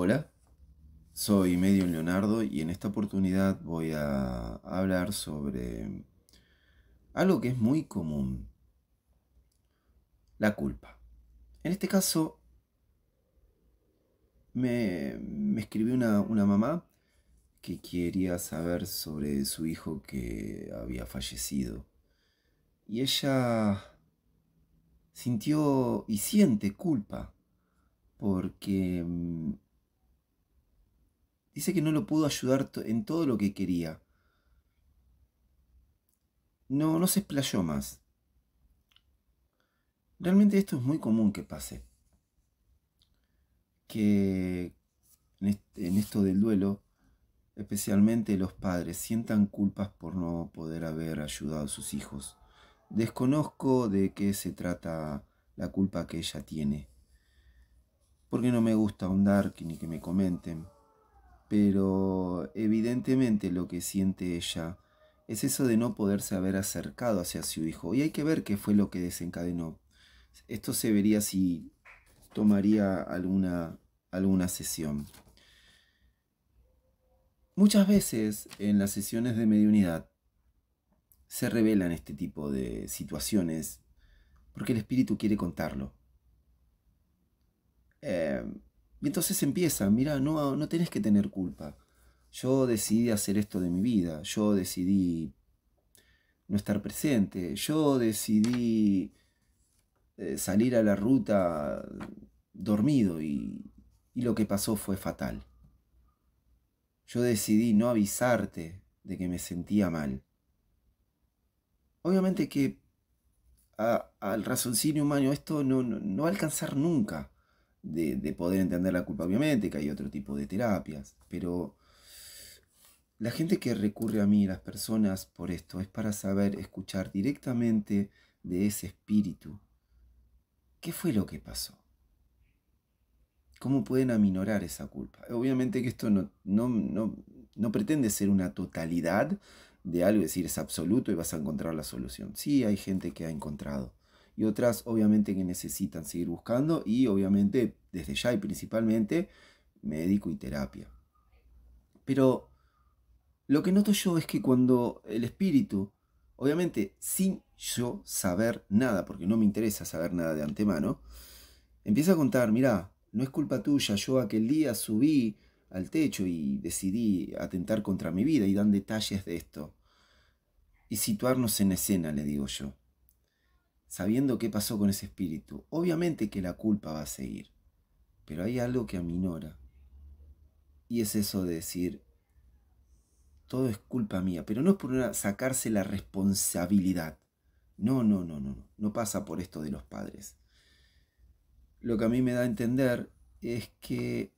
Hola, soy Medio Leonardo y en esta oportunidad voy a hablar sobre algo que es muy común, la culpa. En este caso, me, escribió una mamá que quería saber sobre su hijo que había fallecido. Y ella sintió y siente culpa porque mm, Dice que no lo pudo ayudar en todo lo que quería. No, no se explayó más. Realmente esto es muy común que pase. Que en esto del duelo, especialmente los padres sientan culpas por no poder haber ayudado a sus hijos. Desconozco de qué se trata la culpa que ella tiene. Porque no me gusta ahondar ni que me comenten pero evidentemente lo que siente ella es eso de no poderse haber acercado hacia su hijo. Y hay que ver qué fue lo que desencadenó. Esto se vería si tomaría alguna, alguna sesión. Muchas veces en las sesiones de mediunidad se revelan este tipo de situaciones porque el espíritu quiere contarlo. Eh, y entonces empieza, mira, no, no tenés que tener culpa. Yo decidí hacer esto de mi vida, yo decidí no estar presente, yo decidí eh, salir a la ruta dormido y, lo que pasó fue fatal. Yo decidí no avisarte de que me sentía mal. Obviamente que al raciocinio humano esto no, no, no va a alcanzar nunca de, poder entender la culpa, obviamente, que hay otro tipo de terapias, pero la gente que recurre a mí, las personas por esto, es para saber escuchar directamente de ese espíritu qué fue lo que pasó. ¿Cómo pueden aminorar esa culpa? Obviamente que esto no, no, no pretende ser una totalidad de algo, es decir, es absoluto y vas a encontrar la solución. Sí, hay gente que ha encontrado y otras obviamente que necesitan seguir buscando y obviamente desde ya y principalmente médico y terapia. Pero lo que noto yo es que cuando el espíritu, obviamente sin yo saber nada, porque no me interesa saber nada de antemano, empieza a contar, mirá, no es culpa tuya, yo aquel día subí al techo y decidí atentar contra mi vida y dan detalles de esto. Y situarnos en escena, le digo yo sabiendo qué pasó con ese espíritu. Obviamente que la culpa va a seguir, pero hay algo que aminora. Y es eso de decir, todo es culpa mía, pero no es por sacarse la responsabilidad. No, no, no, no, no, no pasa por esto de los padres. Lo que a mí me da a entender es que,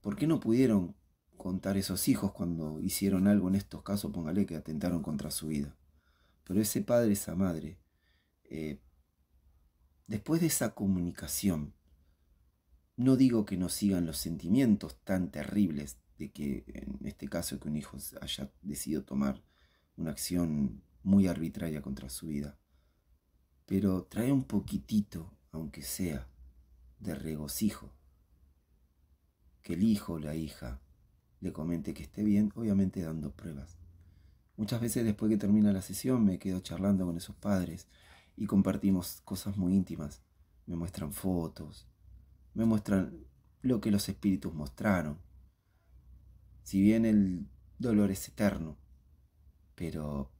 ¿por qué no pudieron contar esos hijos cuando hicieron algo en estos casos, póngale, que atentaron contra su vida? Pero ese padre, esa madre, eh, después de esa comunicación, no digo que no sigan los sentimientos tan terribles de que en este caso que un hijo haya decidido tomar una acción muy arbitraria contra su vida, pero trae un poquitito, aunque sea, de regocijo. Que el hijo o la hija le comente que esté bien, obviamente dando pruebas. Muchas veces después que termina la sesión me quedo charlando con esos padres y compartimos cosas muy íntimas. Me muestran fotos, me muestran lo que los espíritus mostraron. Si bien el dolor es eterno, pero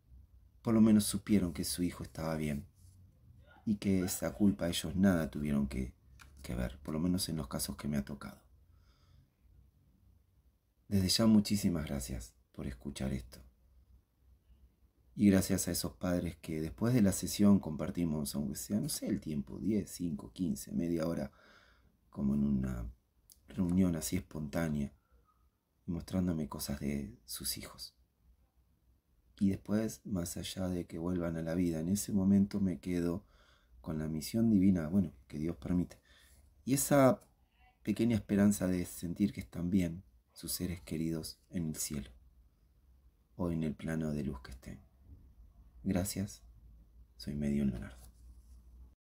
por lo menos supieron que su hijo estaba bien y que esa culpa ellos nada tuvieron que, que ver, por lo menos en los casos que me ha tocado. Desde ya muchísimas gracias por escuchar esto. Y gracias a esos padres que después de la sesión compartimos, aunque sea, no sé el tiempo, 10, 5, 15, media hora, como en una reunión así espontánea, mostrándome cosas de sus hijos. Y después, más allá de que vuelvan a la vida, en ese momento me quedo con la misión divina, bueno, que Dios permite. Y esa pequeña esperanza de sentir que están bien sus seres queridos en el cielo o en el plano de luz que estén. Gracias. Soy medio Leonardo.